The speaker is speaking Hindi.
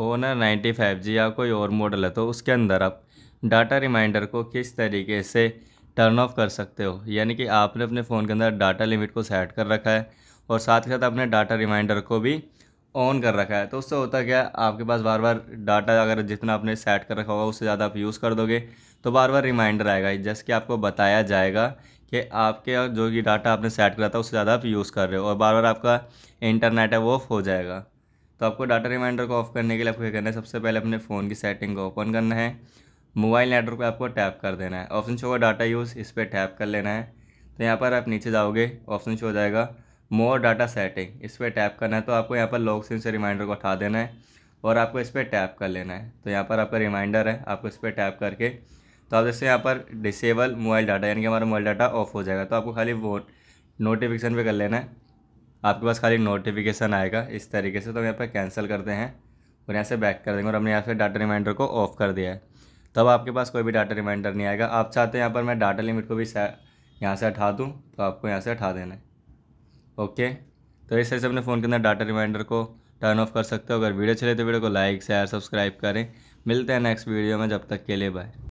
ओनर नाइन्टी फाइव जी या कोई और मॉडल है तो उसके अंदर आप डाटा रिमाइंडर को किस तरीके से टर्न ऑफ कर सकते हो यानी कि आपने अपने फ़ोन के अंदर डाटा लिमिट को सेट कर रखा है और साथ ही साथ अपने डाटा रिमाइंडर को भी ऑन कर रखा है तो उससे होता क्या है आपके पास बार बार डाटा अगर जितना आपने सेट कर रखा होगा उससे ज़्यादा आप यूज़ कर दोगे तो बार बार रिमाइंडर आएगा जैसे कि आपको बताया जाएगा कि आपके जो कि डाटा आपने सेट करा था उससे ज़्यादा आप यूज़ कर रहे हो और बार बार आपका इंटरनेट है वो ऑफ हो जाएगा तो आपको डाटा रिमाइंडर को ऑफ करने के लिए आपको क्या करना है सबसे पहले अपने फ़ोन की सेटिंग को ओपन करना है मोबाइल नेटवर्क पे आपको टैप कर देना है ऑप्शन शो का डाटा यूज़ इस पर टैप कर लेना है तो यहाँ पर आप नीचे जाओगे ऑप्शन शो हो जाएगा मोर डाटा सेटिंग इस पर टैप करना है तो आपको यहाँ पर लॉग इन से रिमाइंडर को उठा देना है और आपको इस पर टैप कर लेना है तो यहाँ पर आपका रिमाइंडर है आपको इस पर टैप करके तो आप जैसे यहाँ पर डिसेबल मोबाइल डाटा यानी कि हमारा मोबाइल डाटा ऑफ हो जाएगा तो आपको खाली वो नोटिफिकेशन पे कर लेना है आपके पास खाली नोटिफिकेशन आएगा इस तरीके से तो हम यहाँ पर कैंसिल करते हैं और यहाँ से बैक कर देंगे और हमने यहाँ से डाटा रिमाइंडर को ऑफ कर दिया है तब आपके पास कोई भी डाटा रिमाइंडर नहीं आएगा आप चाहते हैं यहाँ पर मैं डाटा लिमिट को भी यहाँ से हटा दूँ तो आपको यहाँ से हटा देना है ओके तो इस तरह से अपने फ़ोन के अंदर डाटा रिमाइंडर को टर्न ऑफ कर सकते हो अगर वीडियो चले तो वीडियो को लाइक शेयर सब्सक्राइब करें मिलते हैं नेक्स्ट वीडियो में जब तक के लिए बाय